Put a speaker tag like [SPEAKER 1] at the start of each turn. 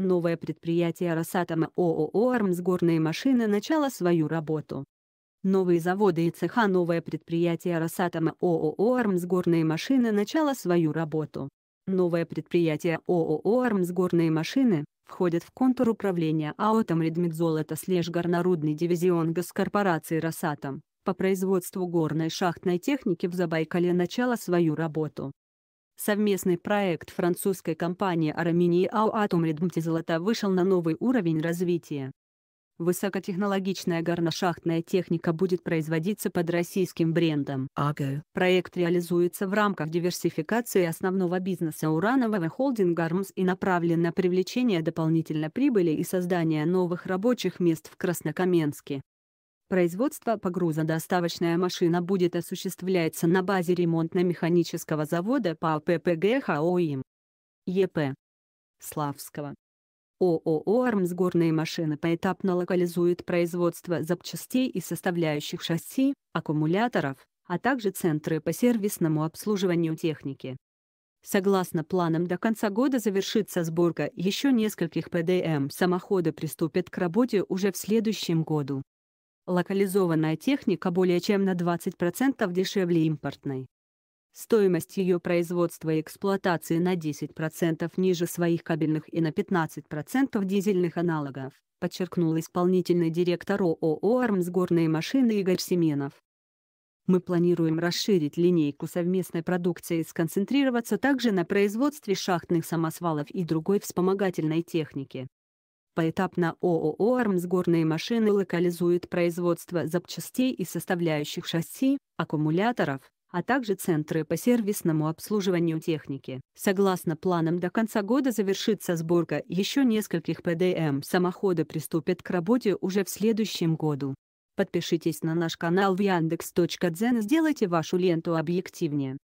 [SPEAKER 1] Новое предприятие «Росатома» ООО «Армсгорные машины» начало свою работу. Новые заводы и цеха Новое предприятие «Росатома» ООО «Армсгорные машины» начало свою работу. Новое предприятие ООО «Армсгорные машины» входит в контур управления АО «Тамредмедзолото» слежгорнорудный дивизион госкорпорации «Росатом» по производству горной шахтной техники в Забайкале начало свою работу. Совместный проект французской компании Armini и Auatom Золота вышел на новый уровень развития. Высокотехнологичная горношахтная техника будет производиться под российским брендом «Аго». Проект реализуется в рамках диверсификации основного бизнеса уранового холдинга «Армс» и направлен на привлечение дополнительной прибыли и создание новых рабочих мест в Краснокаменске. Производство погрузодоставочная машина будет осуществляться на базе ремонтно-механического завода по ППГ ХОИМ. ЕП. Славского. ООО «Армс» горные машины поэтапно локализует производство запчастей и составляющих шасси, аккумуляторов, а также центры по сервисному обслуживанию техники. Согласно планам до конца года завершится сборка еще нескольких ПДМ самоходы приступят к работе уже в следующем году. Локализованная техника более чем на 20% дешевле импортной. Стоимость ее производства и эксплуатации на 10% ниже своих кабельных и на 15% дизельных аналогов, подчеркнул исполнительный директор ООО «Армс» горные машины Игорь Семенов. Мы планируем расширить линейку совместной продукции и сконцентрироваться также на производстве шахтных самосвалов и другой вспомогательной техники. Поэтапно ООО «Армсгорные машины» локализует производство запчастей и составляющих шасси, аккумуляторов, а также центры по сервисному обслуживанию техники. Согласно планам до конца года завершится сборка еще нескольких ПДМ. Самоходы приступят к работе уже в следующем году. Подпишитесь на наш канал в Яндекс.Дзен и сделайте вашу ленту объективнее.